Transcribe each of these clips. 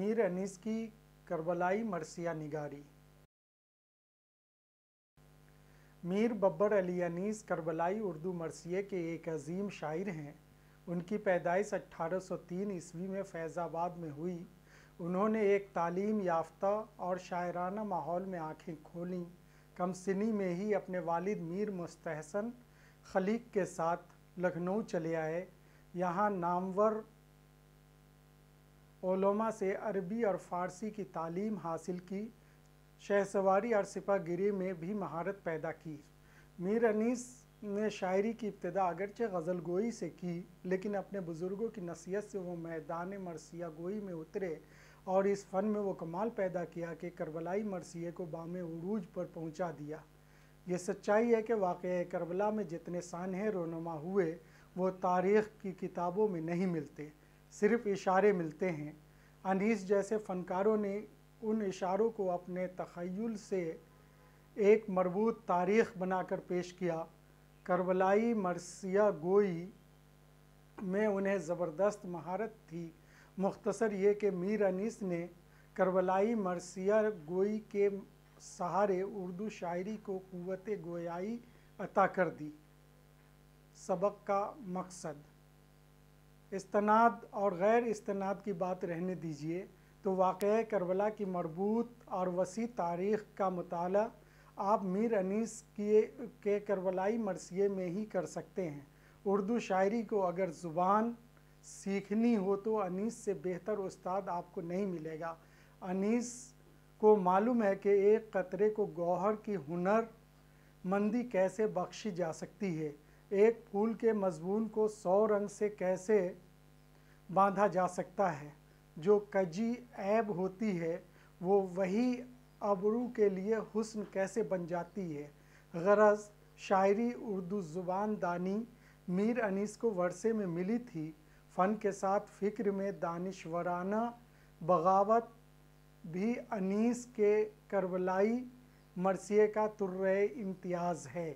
मीर अनीस की करबलाई मरसिया निगारी मीर बब्बर अली अनीस करबलाई उर्दू मरसिए के एक अजीम शायर हैं उनकी पैदाइश 1803 ईस्वी में फैज़ाबाद में हुई उन्होंने एक तालीम याफ्ता और शायराना माहौल में आंखें खोलीं कम सिनी में ही अपने वालिद मीर मुस्तहसन खलीक के साथ लखनऊ चले आए यहाँ नामवर ओलोमा से अरबी और फ़ारसी की तालीम हासिल की शहसवारी और सिपागिरी में भी महारत पैदा की मीर अनीस ने शायरी की इब्तदा अगरचे गज़ल गोई से की लेकिन अपने बुज़ुर्गों की नसीहत से वो मैदान मरसिया गोई में उतरे और इस फ़न में वो कमाल पैदा किया कि करबलाई मरसिए को बाम उरूज पर पहुंचा दिया ये सच्चाई है कि वाक़ करबला में जितने सानहे रोनमा हुए वो तारीख़ की किताबों में नहीं मिलते सिर्फ इशारे मिलते हैं अनीस जैसे फनकारों ने उन इशारों को अपने तखयल से एक मरबूत तारीख बनाकर पेश किया करबलाई मरसिया गोई में उन्हें ज़बरदस्त महारत थी मुख्तसर ये कि मीर अनीस ने करबलाई मरसिया गोई के सहारे उर्दू शायरी को क़वत गोयाई अता कर दी सबक का मकसद इस्तनाद और गैर इस्तनाद की बात रहने दीजिए तो वाक़ करबला की मरबूत और वसी तारीख़ का मताल आप मीर अनीस किए के करबलाई मरसिए में ही कर सकते हैं उर्दू शायरी को अगर ज़ुबान सीखनी हो तो अनीस से बेहतर उस्ताद आपको नहीं मिलेगा अनीस को मालूम है कि एक कतरे को गौहर की हुनर मंदी कैसे बख्शी जा सकती है एक फूल के मजमून को सौ रंग से कैसे बांधा जा सकता है जो कजी ऐब होती है वो वही अबरू के लिए हुस्न कैसे बन जाती है गरज शायरी उर्दू ज़ुबान दानी मीर अनीस को वर्षे में मिली थी फ़न के साथ फ़िक्र में दानिशवराना बगावत भी अनीस के करबलाई मरसिए का तुर्र इम्तियाज़ है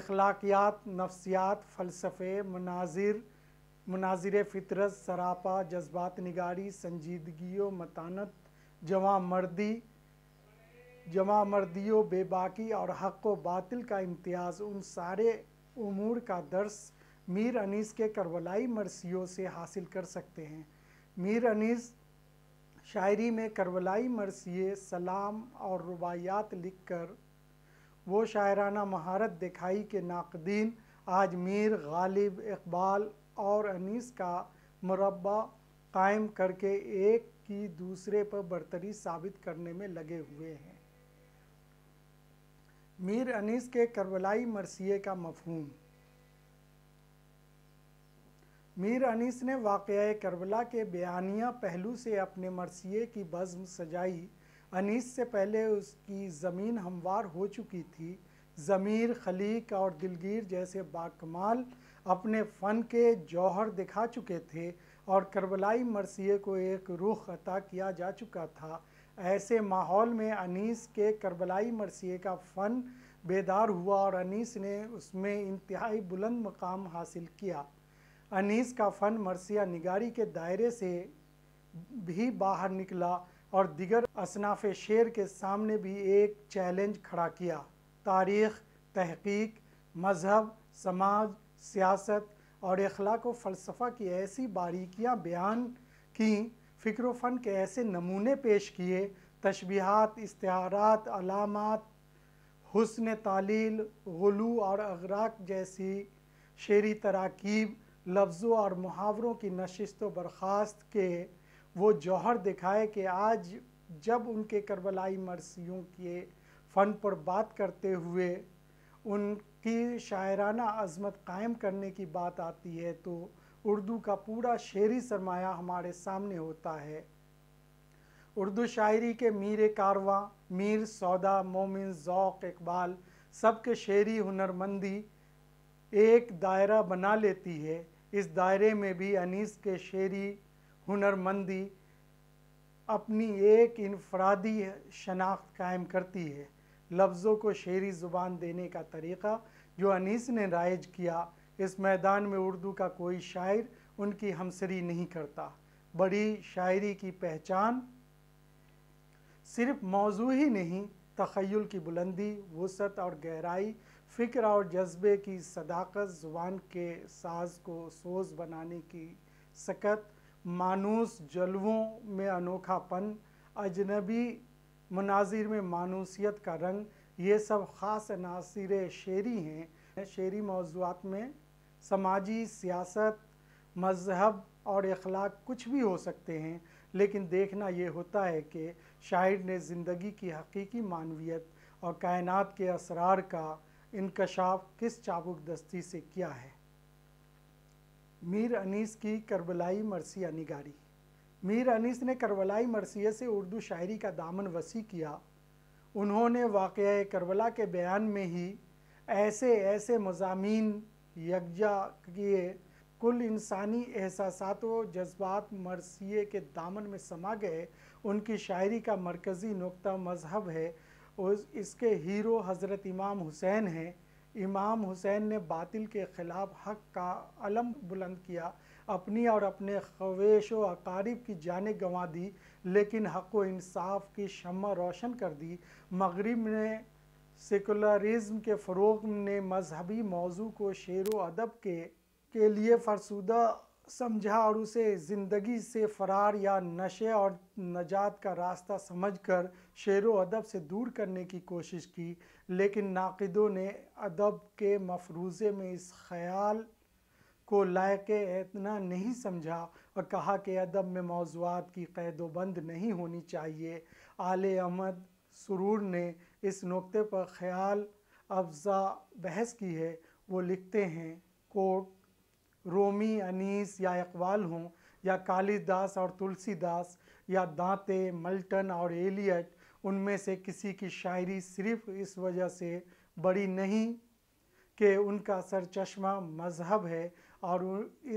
अखलाकियात नफ्सियात फ़लसफ़े मनाजिर मनाजिर फितरत सरापा जज्बात निगारी संजीदगी मतानत जवा मर्दी जमा मर्दियों बेबाकी और हक व बातिल का इम्तियाज़ उन सारे उमूर का दर्स मीर अनीस के करबलाई मरसियों से हासिल कर सकते हैं मीर अनीस शायरी में करबलाई मरसिए सलाम और रुबायात लिख कर वो शायराना महारत दिखाई के नाकदीन आज मीर गालिब इकबाल और अनीस का मुरबा कायम करके एक की दूसरे पर बर्तरी साबित करने में लगे हुए हैं मीर अनीस के करबलाई मरसिए का मफहूम मीर अनीस ने वाक़ करबला के बयानिया पहलू से अपने मरसिए की बज़म सजाई अनीस से पहले उसकी ज़मीन हमवार हो चुकी थी ज़मीर खलीक और दिलगीर जैसे बाकमाल अपने फ़न के जौहर दिखा चुके थे और करबलाई मरसिए को एक रुख अता किया जा चुका था ऐसे माहौल में अनीस के करबलाई मरसिए का फ़न बेदार हुआ और अनीस ने उसमें इंतहाई बुलंद मकाम हासिल किया अनीस का फ़न मरसिया निगारी के दायरे से भी बाहर निकला और दिगर असनाफ शेर के सामने भी एक चैलेंज खड़ा किया तारीख़ तहकीक मज़हब समाज सियासत और अखलाक व फ़लसफ़ा की ऐसी बारीकियाँ बयान की फ़िक्र फ़न के ऐसे नमूने पेश किए तशबीहात इश्तारात अलामत तालील गलू और अगराक जैसी शेरी तराकीब लफ्ज़ों और मुहावरों की नशस्त व बर्खास्त के वो जौहर दिखाए कि आज जब उनके करबलाई मरसियों के फ़न पर बात करते हुए उन की शायराना अजमत कायम करने की बात आती है तो उर्दू का पूरा शेरी सरमाया हमारे सामने होता है उर्दू शायरी के मीर कारवा मीर सौदा मोमिन ज़ौक़ इकबाल सबके के शेरी हुनरमंदी एक दायरा बना लेती है इस दायरे में भी अनीस के शेरी हुनरमंदी अपनी एक इनफरादी शनाख्त कायम करती है लफ्ज़ों को शेरी ज़ुबान देने का तरीक़ा जो अनीस ने राइज किया इस मैदान में उर्दू का कोई शायर उनकी हमसरी नहीं करता बड़ी शायरी की पहचान सिर्फ मौजू ही नहीं तखयल की बुलंदी वसत और गहराई फ़िक्र और जज्बे की सदाकत ज़ुबान के साज को सोज बनाने की सकत मानूस जलवों में अनोखापन अजनबी मनाजिर में मानूसियत का रंग ये सब ख़ास अनासर शेरी हैं शेरी मौजूद में समाजी सियासत मजहब और अखलाक कुछ भी हो सकते हैं लेकिन देखना ये होता है कि शायर ने ज़िंदगी की हकीकी मानवियत और कायनात के असरार का इनकशाफ किस चाबुक दस्ती से किया है मीर अनीस की करबलाई मरसिया निगारी मीर अनीस ने करबलाई मरसिया से उर्दू शायरी का दामन वसी किया उन्होंने वाक़ करबला के बयान में ही ऐसे ऐसे मजामी यकजा किए कुल इंसानी एहसास व जज्बात मरसिए के दामन में समा गए उनकी शायरी का मरकज़ी नुकता मज़हब है उस इसके हीरो हज़रत इमाम हुसैन हैं इमाम हुसैन ने बातिल के ख़िलाफ़ हक का अलम बुलंद किया अपनी और अपने खवेश व अकारीब की जान गंवा दी लेकिन हक व इंसाफ की शमा रोशन कर दी मगरब ने सेकुलरिज्म के फ़रोग ने मजहबी मौजू को शेर व अदब के के लिए फरसुदा समझा और उसे ज़िंदगी से फ़रार या नशे और नजात का रास्ता समझकर शेर व अदब से दूर करने की कोशिश की लेकिन नाकदों ने अदब के मफरूज़े में इस ख्याल को लायक इतना नहीं समझा और कहा कि अदब में मौजूद की कैदोबंद नहीं होनी चाहिए आल अहमद सुरूर ने इस नुकते पर ख्याल अफजा बहस की है वो लिखते हैं कोट रोमी अनीस या इकबाल हों या कालिदास और तुलसीदास या दांते मल्टन और एलियट उनमें से किसी की शायरी सिर्फ इस वजह से बड़ी नहीं कि उनका सरचश्मा मजहब है और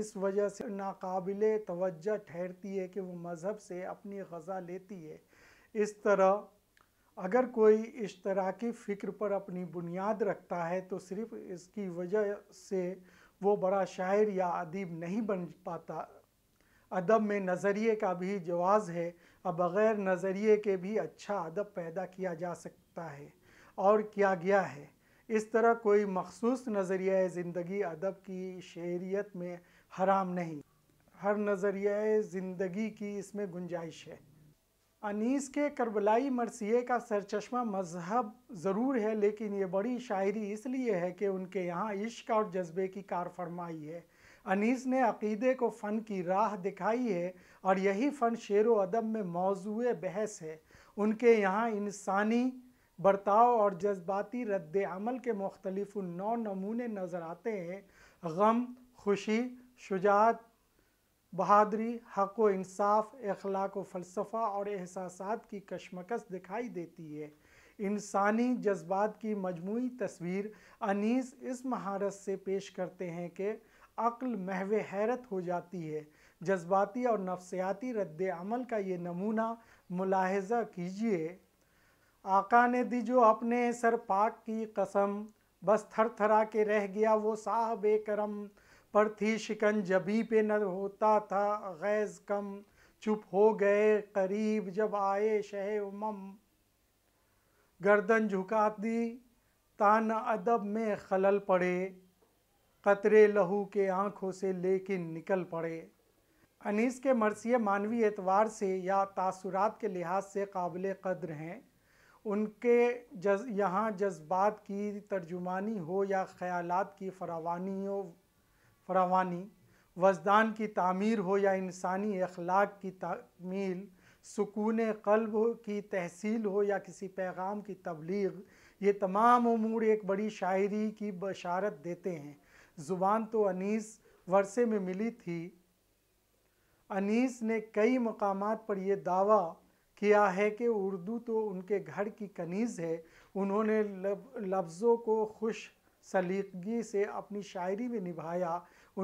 इस वजह से नाकबिल तोज्जह ठहरती है कि वो मज़हब से अपनी गज़ा लेती है इस तरह अगर कोई इश्तराकी फ़िक्र पर अपनी बुनियाद रखता है तो सिर्फ इसकी वजह से वो बड़ा शायर या अदीब नहीं बन पाता अदब में नज़रिए का भी जवाज़ है अब बग़ैर नज़रिए के भी अच्छा अदब पैदा किया जा सकता है और किया गया है इस तरह कोई मखसूस नज़रिया ज़िंदगी अदब की शहरीत में हराम नहीं हर नज़रिया ज़िंदगी की इसमें गुंजाइश है अनीस के करबलाई मरसिए का सरचश्मा मजहब ज़रूर है लेकिन ये बड़ी शायरी इसलिए है कि उनके यहाँ इश्क और जज्बे की कार फरमाई है अनीस ने अकीदे को फ़न की राह दिखाई है और यही फ़न शेर व अदब में मौजू बहस है उनके यहाँ इंसानी बर्ताव और जज्बाती रद्द अमल के मुख्तलिफ नौ नमूने नज़र आते हैं गम खुशी शुजात बहादरी हक व इंसाफ अखलाक व फ़लसफ़ा और एहसास की कशमकश दिखाई देती है इंसानी जज्बात की मजमू तस्वीर अनीस इस महारत से पेश करते हैं कि अक्ल महव हैरत हो जाती है जज्बाती और नफसयाती रद्द अमल का ये नमूना मुलाहजा कीजिए आका ने दी जो अपने सर पाक की कसम बस थर थरा के रह गया वो साहब करम पर थी शिकन जभी पे न होता था गैज़ कम चुप हो गए करीब जब आए शह उमम गर्दन झुका दी तान अदब में खलल पड़े कतरे लहू के आँखों से लेकिन निकल पड़े अनीस के मरसी मानवी एतवार से या तासुरात के लिहाज से काबिल कद्र हैं उनके जज यहाँ जज्बात की तर्जुमानी हो या ख्याल की फरावानी हो फरावानी वजदान की तामीर हो या इंसानी अखलाक की तमील सुकून कल्ब की तहसील हो या किसी पैगाम की तबलीग ये तमाम अमूर एक बड़ी शायरी की बशारत देते हैं ज़ुबान तो अनीस वर्षे में मिली थी अनीस ने कई मकाम पर यह दावा किया है कि उर्दू तो उनके घर की कनीज़ है उन्होंने लफ्ज़ों को खुश सलीकगी से अपनी शायरी में निभाया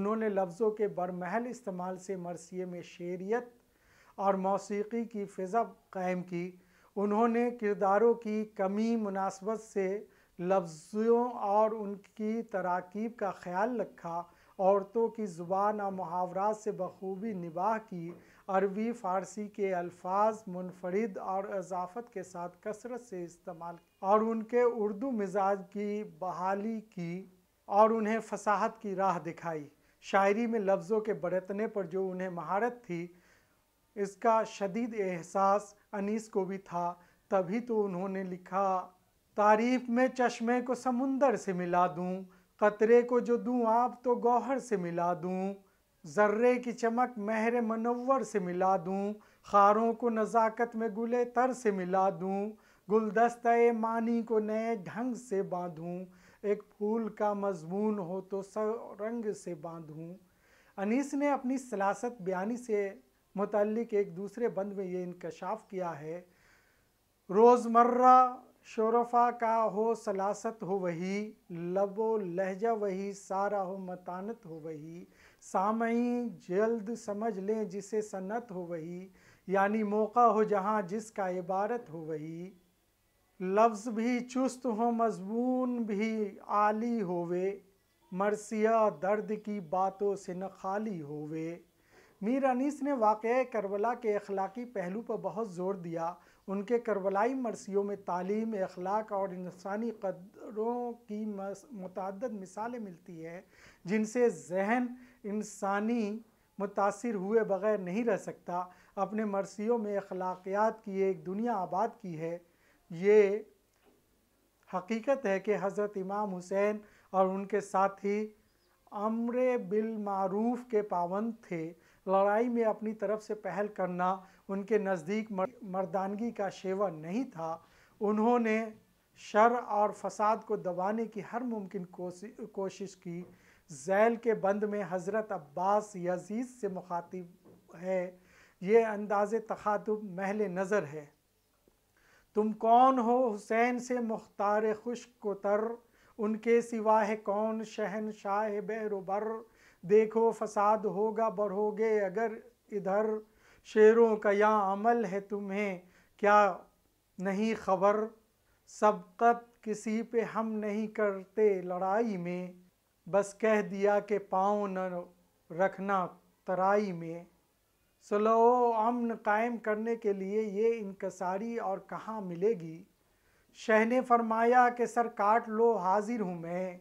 उन्होंने लफ्ज़ों के बरमहल इस्तेमाल से मरसिए में शेरियत और मौसीकी की फ़िज़ा कायम की उन्होंने किरदारों की कमी मुनासबत से लफ्ज़ों और उनकी तराकीब का ख्याल रखा औरतों की ज़ुबान और मुहावरात से बखूबी निबाह की अरबी फ़ारसी के अल्फाज मुनफरद और अजाफत के साथ कसरत से इस्तेमाल और उनके उर्दू मिजाज की बहाली की और उन्हें फसाहत की राह दिखाई शायरी में लफ्ज़ों के बरतने पर जो उन्हें महारत थी इसका शदीद एहसास अनीस को भी था तभी तो उन्होंने लिखा तारीफ में चश्मे को समुंदर से मिला दूँ कतरे को जो दूँ आप तो गौहर से मिला दूँ ज़र्रे की चमक महर मनवर से मिला दूँ खारों को नज़ाकत में गुले तर से मिला दूँ गुलदस्त मानी को नए ढंग से बांधूँ एक फूल का मजमून हो तो सब रंग से बांधूँ अनीस ने अपनी सलासत बयानी से मतलब एक दूसरे बंद में ये इनकशाफ किया है रोज़मर्रा शोरफा का हो सलासत हो वही लबो लहजा वही सारा हो मतानत हो वही सामयी जल्द समझ लें जिसे सनत हो वही यानी मौका हो जहाँ जिसका इबारत हो वही लफ्ज़ भी चुस्त हो मजमून भी आली होवे मरसिया दर्द की बातों से न खाली होवे मीर अनीस ने वाक़ करबला के अखलाकी पहलू पर बहुत ज़ोर दिया उनके करबलाई मरसियों में तालीम अखलाक और इंसानी कदरों की मतदद मिसालें मिलती है जिनसे जहन इंसानी मुतासर हुए बग़ैर नहीं रह सकता अपने मरसियों में अखलाकियात की एक दुनिया आबाद की है ये हकीकत है कि हज़रत इमाम हुसैन और उनके साथी अम्र बिलमूफ़ के पाबंद थे लड़ाई में अपनी तरफ से पहल करना उनके नज़दीक मर्दानगी का शेवा नहीं था उन्होंने शर और फसाद को दबाने की हर मुमकिन कोशिश की जैल के बंद में हज़रत अब्बास यजीज़ से मुखातिब है ये अंदाज तखातुब महल नज़र है तुम कौन हो हुसैन से मुख्तार खुश को तर उनके सिवा है कौन शहन शाह बहरोबर देखो फसाद होगा बढ़ोगे अगर इधर शेरों का यहाँ अमल है तुम्हें क्या नहीं खबर सबकत किसी पे हम नहीं करते लड़ाई में बस कह दिया कि पाँव न रखना तराई में सलो अमन कायम करने के लिए ये इनकसारी और कहाँ मिलेगी शह ने फरमाया कि सर काट लो हाजिर हूँ मैं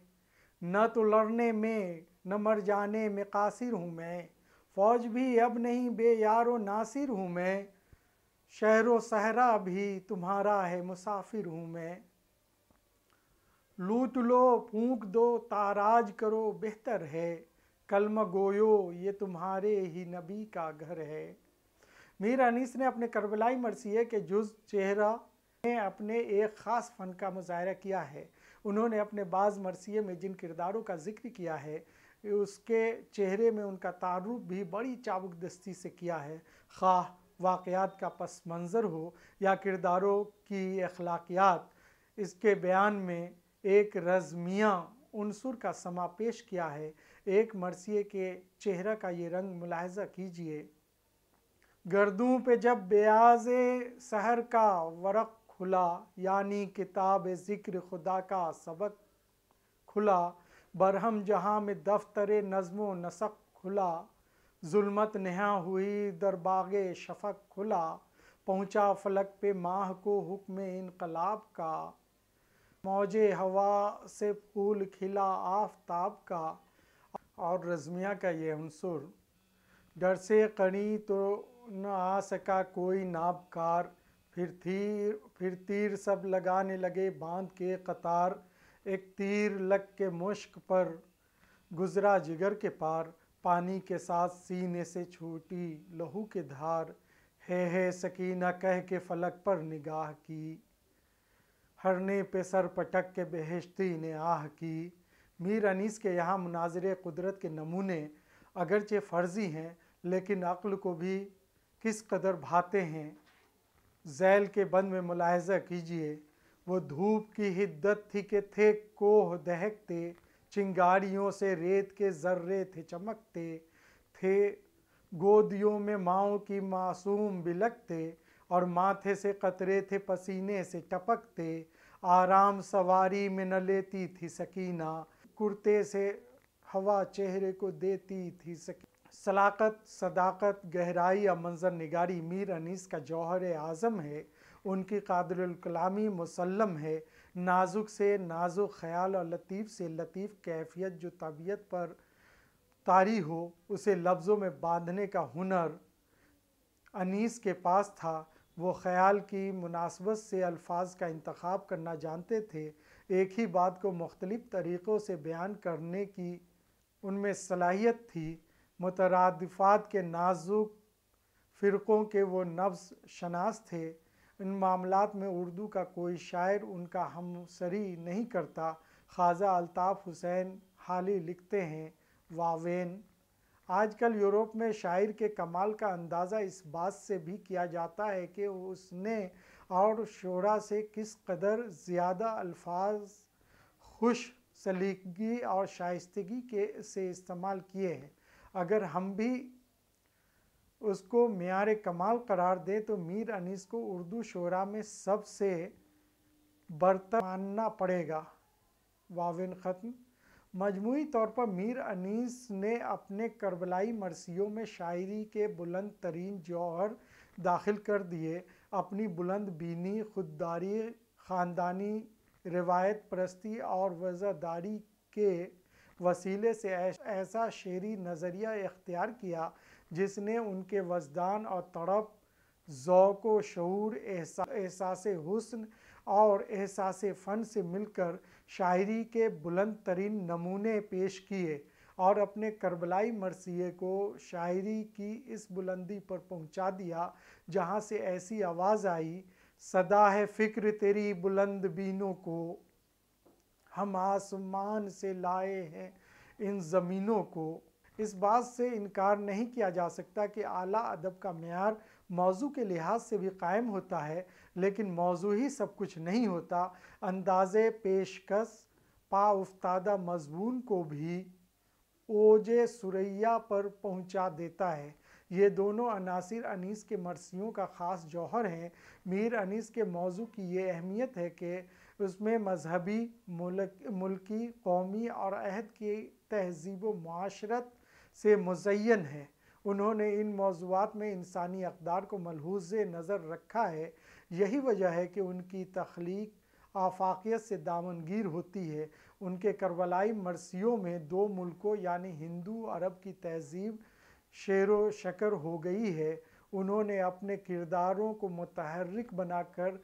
न तो लड़ने में न मर जाने में कासिर हूँ मैं फौज भी अब नहीं बे यारो नासिर हूँ मैं शहर व सहरा भी तुम्हारा है मुसाफिर हूँ मैं लूट लो फूंक दो ताराज करो बेहतर है कलम गोयो ये तुम्हारे ही नबी का घर है मीर अनीस ने अपने करबलाई मरसिए के जुज चेहरा ने अपने एक ख़ास फ़न का मुजाहरा किया है उन्होंने अपने बाज़ मरसिए में जिन किरदारों का जिक्र किया है उसके चेहरे में उनका तारुफ भी बड़ी चाबुक दस्ती से किया है खा वाकयात का पस मंज़र हो या किरदारों की अखलाकियात इसके बयान में एक रजमिया उनसुर का पेश किया है एक मरसिए के चेहरा का ये रंग मुलाहजा कीजिए गर्दों पे जब ब्याज शहर का वरक खुला यानी किताब ज़िक्र खुदा का सबक खुला बरहम जहाँ में दफ्तर नज़म नसक खुला जुल्मत नहा हुई दरबाग शफक खुला पहुँचा फलक पे माह को हुक्म इनकलाब का मौजे हवा से फूल खिला आफताब का और रजमिया का ये अनसर डर से कणी तो न आ सका कोई नाबकार फिर तीर फिर तीर सब लगाने लगे बांध के कतार एक तीर लग के मुश्क पर गुजरा जिगर के पार पानी के साथ सीने से छूटी लहू के धार है है सकीना कह के फलक पर निगाह की हरने पे सर पटक के बेहशती ने आह की मीर अनीस के यहाँ मुनाजिर कुदरत के नमूने अगरचे फर्जी हैं लेकिन अक्ल को भी किस कदर भाते हैं जैल के बंद में मुलाहजा कीजिए वो धूप की हिद्दत थी के थे कोह दहकते चिंगारियों से रेत के जर्रे थे चमकते थे गोदियों में माओ की मासूम बिलकते और माथे से कतरे थे पसीने से टपकते आराम सवारी में न लेती थी सकीना कुर्ते से हवा चेहरे को देती थी सकी सलाकत सदाकत गहराई और मंजर निगारी मीर अनीस का जौहर आज़म है उनकी कलामी मुसलम है नाजुक से नाजुक ख्याल और लतीफ़ से लतीफ़ कैफियत जो तबीयत पर तारी हो उसे लफ्ज़ों में बांधने का हुनर अनीस के पास था वो ख्याल की मुनासबत से अल्फाज का इंतखब करना जानते थे एक ही बात को मुख्तलिफ़ तरीक़ों से बयान करने की उनमें सलाहियत थी मुतरदफ़ात के नाजुक फ़िरक़ों के वो नफ्स शनास थे इन मामलों में उर्दू का कोई शायर उनका हम सरी नहीं करता ख्वाजा अलताफ़ हुसैन हाली लिखते हैं वावेन आजकल यूरोप में शायर के कमाल का अंदाज़ा इस बात से भी किया जाता है कि उसने और शोरा से किस कदर ज़्यादा अल्फाज खुश सलीकगी और शाइस्तगी के से इस्तेमाल किए हैं अगर हम भी उसको मैार कमाल करार दें तो मीर अनीस को उर्दू शोरा में सबसे बरतर मानना पड़ेगा वाविन ख़त्म मजमू तौर पर मीर अनीस ने अपने करबलाई मरसियों में शायरी के बुलंद तरीन जौहर दाखिल कर दिए अपनी बुलंद बीनी खुददारी ख़ानदानी रिवायत परस्ती और वज़ादारी के वसीले से ऐसा शेरी नज़रिया इख्तियार किया जिसने उनके वजदान और तड़प ओक़ शूर एहसा एहसास हुसन और एहसास फ़न से मिलकर शायरी के बुलंद तरीन नमूने पेश किए और अपने करबलाई मरसिए को शायरी की इस बुलंदी पर पहुंचा दिया जहां से ऐसी आवाज़ आई सदा है फ़िक्र तेरी बुलंद बीनों को हम आसमान से लाए हैं इन ज़मीनों को इस बात से इनकार नहीं किया जा सकता कि आला अदब का मैार मौजू के लिहाज से भी कायम होता है लेकिन मौजू ही सब कुछ नहीं होता अंदाज़ पेशकश पा पाउफ्तादा मजमून को भी ओजे सुरैया पर पहुंचा देता है ये दोनों अनासर अनीस के मरसियों का ख़ास जौहर हैं मीर अनीस के मौजू की ये अहमियत है कि उसमें मजहबी मुल्की कौमी और अहद की तहजीब माशरत से मुजैन है उन्होंने इन मौजूद में इंसानी अकदार को मलहूज नज़र रखा है यही वजह है कि उनकी तख्लीक आफाकियत से दामनगीर होती है उनके करबलाई मरसियों में दो मुल्कों यानी हिंदू अरब की तहजीब शेर व शकर हो गई है उन्होंने अपने किरदारों को मतहरक बनाकर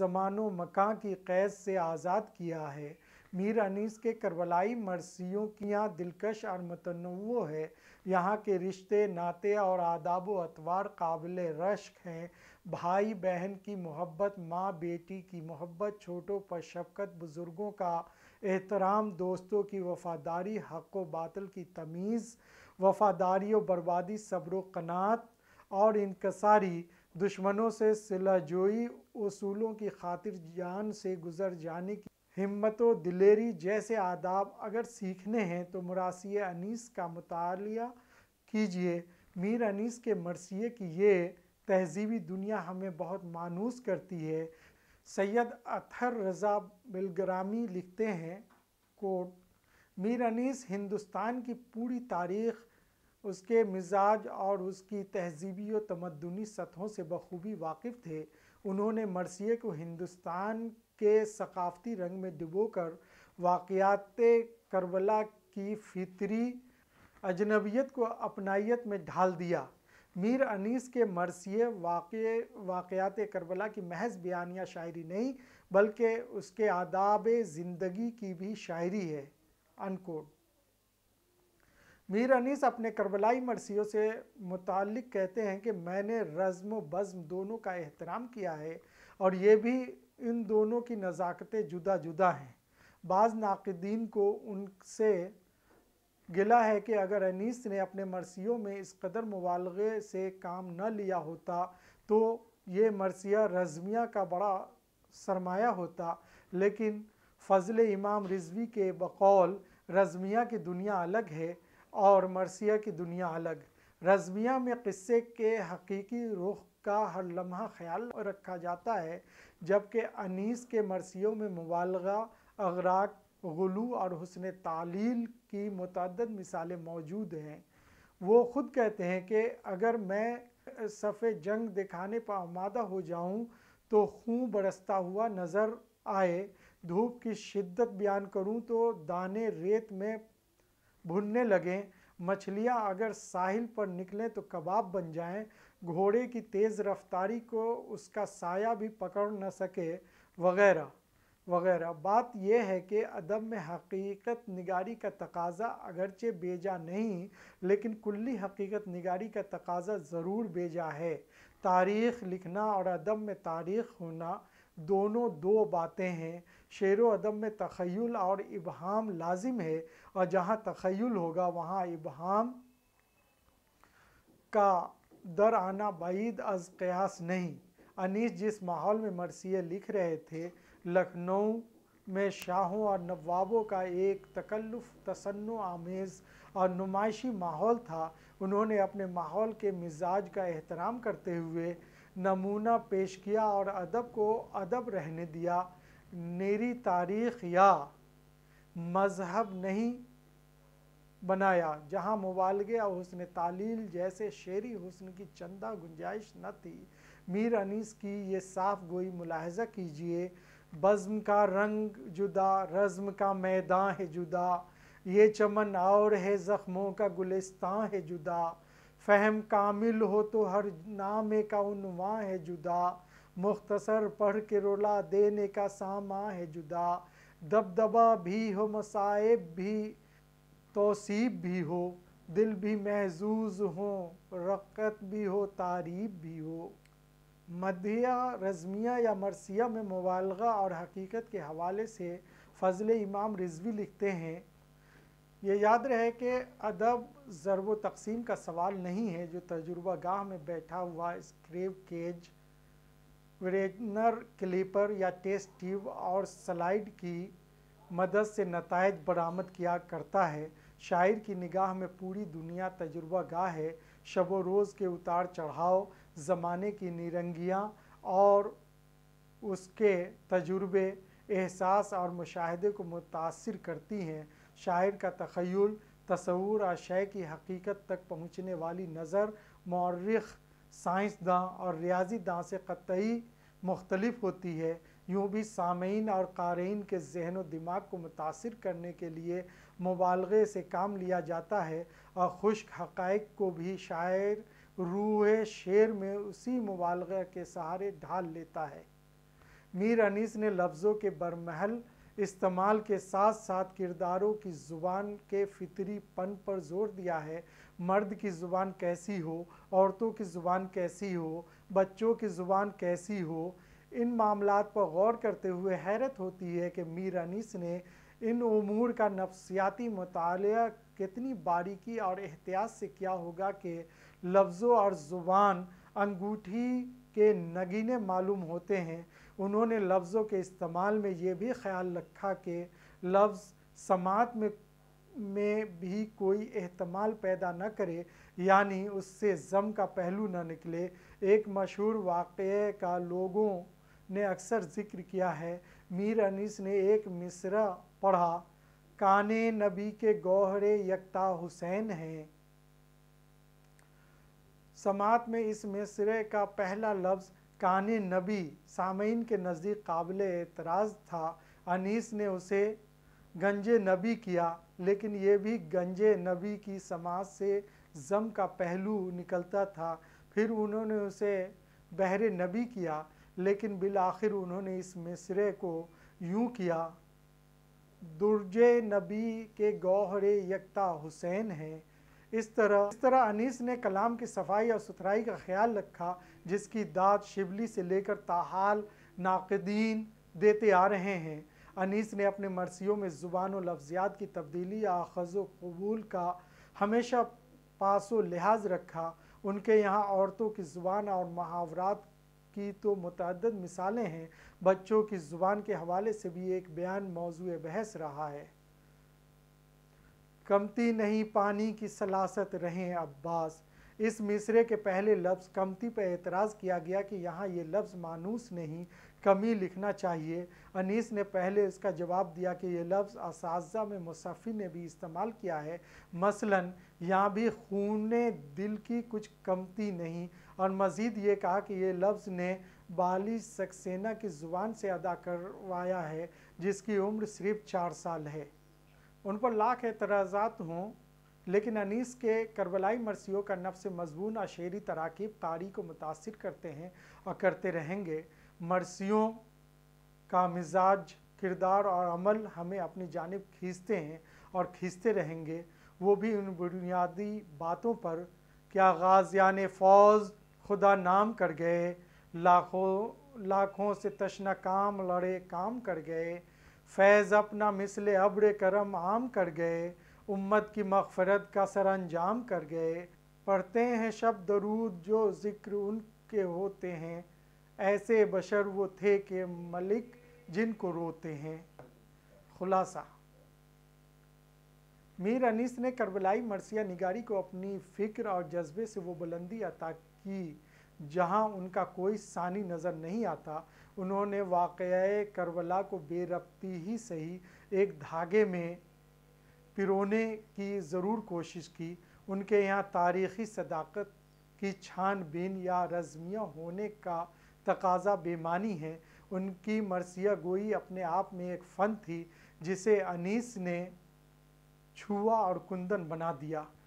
ज़मान मकाँ की कैद से आज़ाद किया है मीर अनीस के करबलाई मरसियों की यहाँ दिलकश और मतनव है यहाँ के रिश्ते नाते और आदाब अतवार काबिल रश्क हैं भाई बहन की मोहब्बत माँ बेटी की मोहब्बत छोटों पर शफकत बुज़ुर्गों का एहतराम दोस्तों की वफ़ादारी हक व बातल की तमीज़ वफ़ादारी व बर्बादी सब्र कनात और इनकसारी दुश्मनों से सिलाजोई असूलों की खातिर जान से गुज़र जाने की हिम्मत व दिलेरी जैसे आदाब अगर सीखने हैं तो मुरासी अनीस का मुतालिया कीजिए मीर अनीस के मरसिए की ये तहजीबी दुनिया हमें बहुत मानूस करती है सैयद अथर रज़ा बिलग्रामी लिखते हैं कोट मीर अनीस हिंदुस्तान की पूरी तारीख उसके मिजाज और उसकी तहजीबी और तमदनी सतहों से बखूबी वाकिफ़ थे उन्होंने मरसिए को हिंदुस्तान के सकाफ़ती रंग में डुबो कर वाक़ात करबला की फितरी अजनबीत को अपनाइत में ढाल दिया मीर अनीस के मरसिए वाक़ वाक़ात करबला की महज बयानिया शायरी नहीं बल्कि उसके आदाब ज़िंदगी की भी शायरी है अनकोट मीर अनीस अपने करबलाई मरसियों से मुतल कहते हैं कि मैंने रज़म बज़म दोनों का एहतराम किया है और ये भी इन दोनों की नज़ाकतें जुदा जुदा हैं बाज़ नाकदीन को उनसे गिला है कि अगर अनीस ने अपने मरसियों में इस कदर मुबालगे से काम न लिया होता तो ये मरसिया रजमिया का बड़ा सरमाया होता लेकिन फजल इमाम रिजवी के बकौल रजमिया की दुनिया अलग है और मरसिया की दुनिया अलग रजमिया में क़स्से के हकीकी रुख का हर लम्हा ख्याल रखा जाता है जबकि अनीस के मरसियों में मुबालगा अगराक गलू और हसन तालील की मतद मिसालें मौजूद हैं वो ख़ुद कहते हैं कि अगर मैं सफ़े जंग दिखाने पर आमादा हो जाऊँ तो खूँ बरसता हुआ नज़र आए धूप की शिद्दत बयान करूँ तो दाने रेत में भुनने लगें मछलियाँ अगर साहिल पर निकलें तो कबाब बन जाएं घोड़े की तेज़ रफ्तारी को उसका साया भी पकड़ न सके वगैरह वगैरह बात यह है कि अदब में हकीकत निगारी का तकाज़ा अगरचे बेजा नहीं लेकिन कुल्ली हकीकत निगारी का तकाज़ा ज़रूर बेजा है तारीख़ लिखना और अदब में तारीख़ होना दोनों दो बातें हैं शेर अदब में तखयल और इबहम लाजिम है और जहाँ तखयल होगा वहाँ इबहम का दर आना बाईद अज कयास नहीं अनीस जिस माहौल में मरसिए लिख रहे थे लखनऊ में शाहों और नवाबों का एक तकल्लुफ़ तसन्न आमेज़ और नुमाइशी माहौल था उन्होंने अपने माहौल के मिजाज का एहतराम करते हुए नमूना पेश किया और अदब को अदब रहने दिया मेरी तारीख़ या मज़हब नहीं बनाया जहाँ मुबालगे और हुसन तालील जैसे शेरी हुसन की चंदा गुंजाइश न थी मीर अनीस की ये साफ गोई मुलाहजा कीजिए बज़म का रंग जुदा रज़म का मैदान है जुदा ये चमन और है ज़ख्मों का गुलिस्तान है जुदा फहम कामिल हो तो हर नामे का उनवा है जुदा मुख्तसर पढ़ के रोला देने का सामा है जुदा दबदबा भी हो मसाइब भी तोसीब भी हो दिल भी महजूज हो रक़त भी हो तारीब भी हो मदिया रज़मिया या मरसिया में मुबालगा और हकीकत के हवाले से फ़जल इमाम रिजवी लिखते हैं ये याद रहे कि अदब ज़रब तकसीम का सवाल नहीं है जो तजुर्बा गाह में बैठा हुआ स्क्रेव केज वेटनर क्लीपर या टेस्ट ट्यूब और स्लाइड की मदद से नतज बरामद किया करता है शायर की निगाह में पूरी दुनिया तजुर्बा गाह है शबो रोज़ के उतार चढ़ाव ज़माने की निरंगियाँ और उसके तजुर्बे एहसास और मुशाहदे को मुतासर करती हैं शायर का तखयल तस्वूर और शय की हकीकत तक पहुँचने वाली नज़र मौरख साइंसदां और रियाजी दां से कतई मुख्तलफ होती है यूँ भी सामीन और कारीन के जहन व दिमाग को मुतासर करने के लिए मुबालगे से काम लिया जाता है और खुश्क हक़ को भी शायर रूह शेर में उसी मुबालगे के सहारे ढाल लेता है मीर अनीस ने लफ्ज़ों के बरमहल इस्तेमाल के साथ साथ किरदारों की ज़ुबान के फितरी पन पर जोर दिया है मर्द की ज़ुबान कैसी हो औरतों की ज़ुबान कैसी हो बच्चों की ज़ुबान कैसी हो इन मामला पर गौर करते हुए हैरत होती है कि मीर अनीस ने इन उमूर का नफसियाती मताल कितनी बारीकी और एहतियात से किया होगा कि लफ्ज़ों और ज़ुबान अंगूठी के नगीने मालूम होते हैं उन्होंने लफ्ज़ों के इस्तेमाल में ये भी ख्याल रखा कि लफ्ज़ समात में में भी कोई अहतमाल पैदा न करे यानी उससे जम का पहलू न निकले एक मशहूर वाक़े का लोगों ने अक्सर जिक्र किया है मीर अनीस ने एक मिसरा पढ़ा काने नबी के गौहरे यकता हुसैन हैं समात में इस मिसरे का पहला लफ्ज़ कान नबी सामीन के नज़दीक काबिल एतराज़ था अनीस ने उसे गंज नबी किया लेकिन ये भी गंजे नबी की समाज से जम का पहलू निकलता था फिर उन्होंने उसे बहरे नबी किया लेकिन बिल आखिर उन्होंने इस मिसरे को यूं किया दुर्जे नबी के गौहरे यकता हुसैन हैं इस तरह इस तरह अनीस ने कलाम की सफाई और सुथराई का ख्याल रखा जिसकी दाद शिवली से लेकर ताहाल नाकदीन देते आ रहे हैं अनीस ने अपने मरसियों में ज़ुबान और लफ्ज़ियात की तब्दीली या अखज़ कबूल का हमेशा पासो लिहाज रखा उनके यहाँ औरतों की ज़ुबान और महावरात की तो मुतद मिसालें हैं बच्चों की ज़ुबान के हवाले से भी एक बयान मौजू बहस रहा है कमती नहीं पानी की सलासत रहें अब्बास इस मिसरे के पहले लफ्ज़ कमती पर एतराज़ किया गया कि यहाँ ये लफ्ज़ मानूस नहीं कमी लिखना चाहिए अनीस ने पहले इसका जवाब दिया कि यह लफ्ज़ असाजा में मुसफ़ी ने भी इस्तेमाल किया है मसलन यहाँ भी खून दिल की कुछ कमती नहीं और मज़ीद ये कहा कि ये लफ्ज़ ने बाली सक्सेना की ज़ुबान से अदा करवाया है जिसकी उम्र सिर्फ चार साल है उन पर लाख एतराज़ात हों लेकिन अनीस के करबलाई मरसियों का नफ्स मजमून अशेरी तराकीब तारी को मुतासर करते हैं और करते रहेंगे मरसियों का मिजाज किरदार और अमल हमें अपनी जानब खींचते हैं और खींचते रहेंगे वो भी उन बुनियादी बातों पर क्या आगाज़ यान फौज खुदा नाम कर गए लाखों लाखों से तशना काम लड़े काम कर गए फैज़ अपना मिसल अब्र करम आम कर गए उम्मत की मगफरत का सर अंजाम कर गए पढ़ते हैं शब्द दरूद जो ज़िक्र उनके होते हैं ऐसे बशर वो थे के मलिक जिनको रोते हैं खुलासा मीर अनीस ने करबलाई मरसिया निगारी को अपनी फ़िक्र और जज्बे से वो बुलंदी अता की जहां उनका कोई सानी नज़र नहीं आता उन्होंने वाक़ करबला को बेरबती ही सही एक धागे में पिरोने की ज़रूर कोशिश की उनके यहाँ तारीखी सदाकत की छानबीन या रजमिया होने का तकाजा बेमानी है उनकी मरसिया गोई अपने आप में एक फ़न थी जिसे अनीस ने छुआ और कुंदन बना दिया